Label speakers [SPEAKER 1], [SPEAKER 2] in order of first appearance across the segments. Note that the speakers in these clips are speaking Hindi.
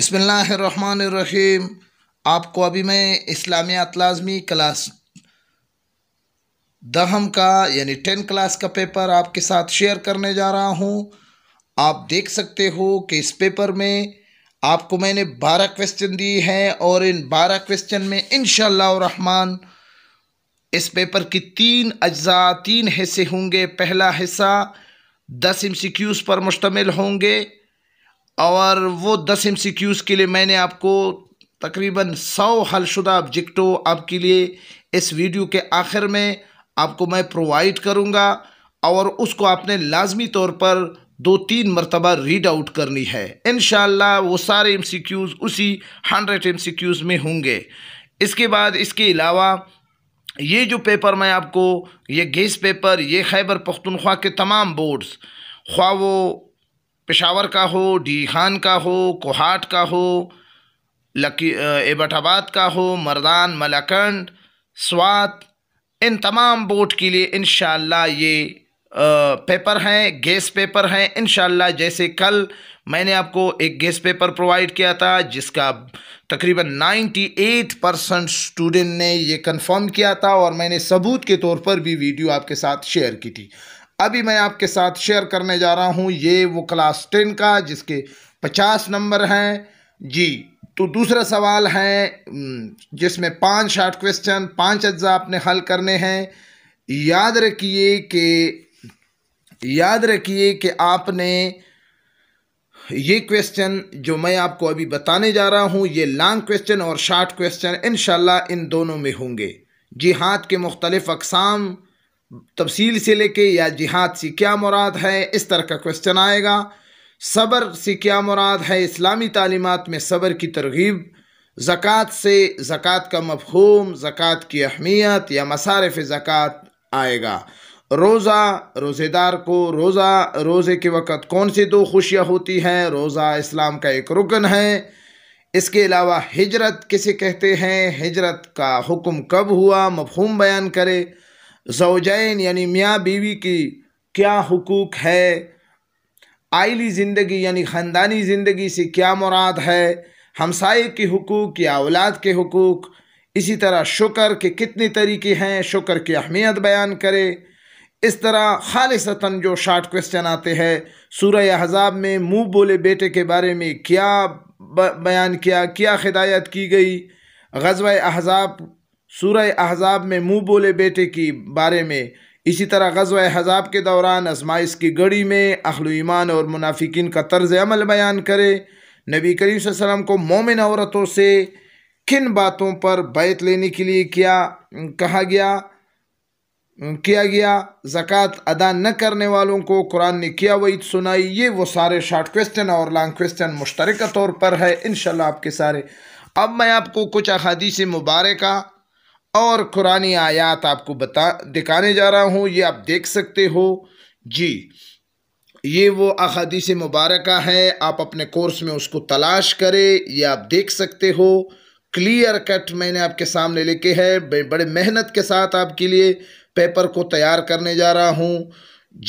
[SPEAKER 1] बिसमीम आपको अभी मैं इस्लामिया अतलाज़मी क्लास दहम का यानी टेन क्लास का पेपर आपके साथ शेयर करने जा रहा हूँ आप देख सकते हो कि इस पेपर में आपको मैंने बारह क्वेश्चन दिए हैं और इन बारह क्वेश्चन में इन रहमान इस पेपर की तीन अज्जा तीन हिस्से होंगे पहला हिस्सा दस एम पर मुश्तमिल होंगे और वो दस एम सी क्यूज़ के लिए मैंने आपको तकरीबन सौ हलशुदा ऑब्जेक्टों आपके लिए इस वीडियो के आखिर में आपको मैं प्रोवाइड करूँगा और उसको आपने लाजमी तौर पर दो तीन मरतबा रीड आउट करनी है इन वो सारे एम सी क्यूज़ उसी हंड्रेड एम सी क्यूज़ में होंगे इसके बाद इसके अलावा ये जो पेपर मैं आपको ये गेस पेपर ये खैबर पख्तनख्वा के तमाम बोर्ड्स ख्वा वो पेशावर का हो डीहान का हो कोहाट का हो लकी एबटाबाद का हो मर्दान मलाकंड स्वात इन तमाम बोर्ड के लिए इन ये पेपर हैं गैस पेपर हैं इन जैसे कल मैंने आपको एक गैस पेपर प्रोवाइड किया था जिसका तकरीबन 98 परसेंट स्टूडेंट ने ये कंफर्म किया था और मैंने सबूत के तौर पर भी वीडियो आपके साथ शेयर की थी अभी मैं आपके साथ शेयर करने जा रहा हूँ ये वो क्लास टेन का जिसके पचास नंबर हैं जी तो दूसरा सवाल है जिसमें पांच शार्ट क्वेश्चन पांच अज्जा आपने हल करने हैं याद रखिए कि याद रखिए कि आपने ये क्वेश्चन जो मैं आपको अभी बताने जा रहा हूँ ये लॉन्ग क्वेश्चन और शार्ट क्वेश्चन इन इन दोनों में होंगे जी हाथ के मुख्तलिफ़ अकसाम तफसील से लेके या जिहाद से क्या मुराद है इस तरह का क्वेश्चन आएगा सब्र से क्या मुराद है इस्लामी तालीमत में सब्र की तरगीब ज़क़़त से ज़क़़त का मफहूम ज़क़़त की अहमियत या मसारफ ज़क़़त आएगा रोज़ा रोज़ेदार को रोज़ा रोज़े के वक़्त कौन सी दो खुशियाँ होती हैं रोज़ा इस्लाम का एक रुकन है इसके अलावा हिजरत किसे कहते हैं हिजरत का हुक्म कब हुआ मफहूम बयान करे जोजैन यानी मियाँ बीवी की क्या हकूक़ है आइली ज़िंदगी यानी ख़ानदानी ज़िंदगी से क्या मुराद है हमसाए के हकूक़ या औलाद के हकूक़ इसी तरह शुक्र के कितने तरीके हैं शुक्र की अहमियत बयान करें इस तरह खालसता जो शार्ट क्वेश्चन आते हैं सूर हजाब में मुँह बोले बेटे के बारे में क्या बयान किया क्या हिदायत की गई गजब अहजाब सूर अहजाब में मुँह बोले बेटे की बारे में इसी तरह गज़व हजाब के दौरान आजमाइश की गड़ी में अखल ईमान और मुनाफिकिन का तर्ज अमल बयान करे नबी करीम वसम को मोमिन औरतों से किन बातों पर बैत लेने के लिए किया कहा गया किया गया ज़क़़त अदा न करने वालों को कुरान ने किया वही सुनाई ये वो सारे शॉर्ट क्वेश्चन और लॉन्ग क्वेश्चन मुश्तरक तौर पर है इन आपके सारे अब मैं आपको कुछ से मुबारक और कुरानी आयात आपको बता दिखाने जा रहा हूँ ये आप देख सकते हो जी ये वो अहदीस मुबारक है आप अपने कोर्स में उसको तलाश करें ये आप देख सकते हो क्लियर कट मैंने आपके सामने लेके है बड़े मेहनत के साथ आपके लिए पेपर को तैयार करने जा रहा हूँ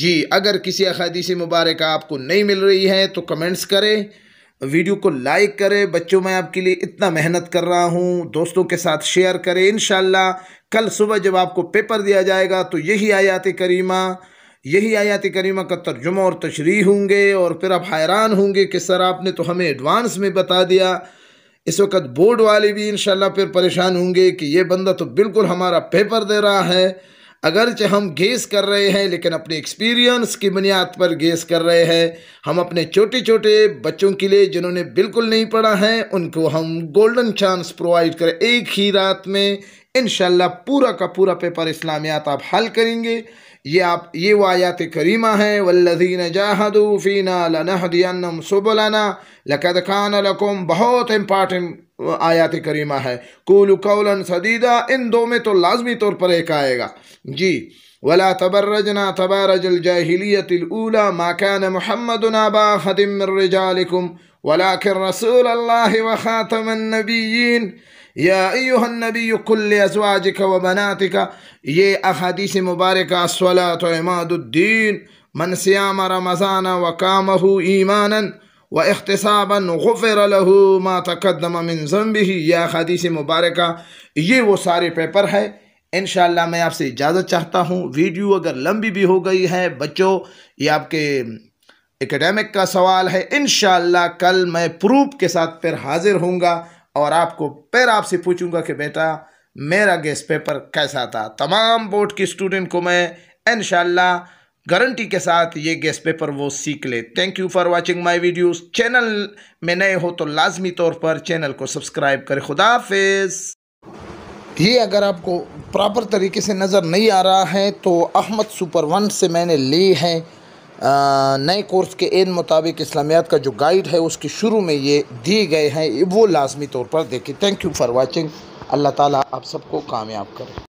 [SPEAKER 1] जी अगर किसी अहदीसी मुबारक आपको नहीं मिल रही है तो कमेंट्स करें वीडियो को लाइक करें बच्चों मैं आपके लिए इतना मेहनत कर रहा हूँ दोस्तों के साथ शेयर करें इन कल सुबह जब आपको पेपर दिया जाएगा तो यही आयात करीमा यही आयात करीमा का तर्जुमा और तशरी होंगे और फिर आप हैरान होंगे कि सर आपने तो हमें एडवांस में बता दिया इस वक्त बोर्ड वाले भी इन फिर परेशान होंगे कि ये बंदा तो बिल्कुल हमारा पेपर दे रहा है अगरचे हम गेस कर रहे हैं लेकिन अपने एक्सपीरियंस की बुनियाद पर गेस कर रहे हैं हम अपने छोटे छोटे बच्चों के लिए जिन्होंने बिल्कुल नहीं पढ़ा है उनको हम गोल्डन चांस प्रोवाइड करें एक ही रात में इन पूरा का पूरा पेपर इस्लामियात आप हल करेंगे ये आप ये वायात करीमा है वल्लजीन जाहदूफ़ीना लनहदियम सुबलाना लकद खान लकुम बहुत इम्पॉर्टेंट आयात करीमा है कुल कौलन सदीदा इन दो में तो लाजमी तौर पर एक आएगा जी वला तबर्रजना तबारज अलजाहिलियत الأولى ما كان محمد أبا أحد من رجالكم ولكن رسول الله وخاتم النبيين या नबी कुल्लवाजिक व बनातिका ये अहदीस मुबारक सलात इमादुद्दीन मन मनस्याम रमज़ान व कामहू ईमानन व अख्तसाबा गफ़र लहू मा मिन यह हदीस मुबारक ये वो सारे पेपर है इन मैं आपसे इजाज़त चाहता हूँ वीडियो अगर लंबी भी हो गई है बच्चों ये आपके एकेडमिक का सवाल है इन कल मैं प्रूफ के साथ फिर हाज़िर होऊंगा और आपको फिर आपसे पूछूंगा कि बेटा मेरा गेस्ट पेपर कैसा था तमाम बोर्ड के स्टूडेंट को मैं इन गारंटी के साथ ये गैस पेपर वो सीख ले thank you for watching my videos channel में नए हो तो लाजमी तौर पर चैनल को सब्सक्राइब करें खुदाफिज ये अगर आपको प्रॉपर तरीके से नज़र नहीं आ रहा है तो अहमद सुपर वन से मैंने ली है नए कोर्स के एन मुताबिक इस्लामियात का जो गाइड है उसके शुरू में ये दिए गए हैं वो लाजमी तौर पर देखें थैंक यू फॉर वॉचिंग अल्लाह ताली आप सबको कामयाब करें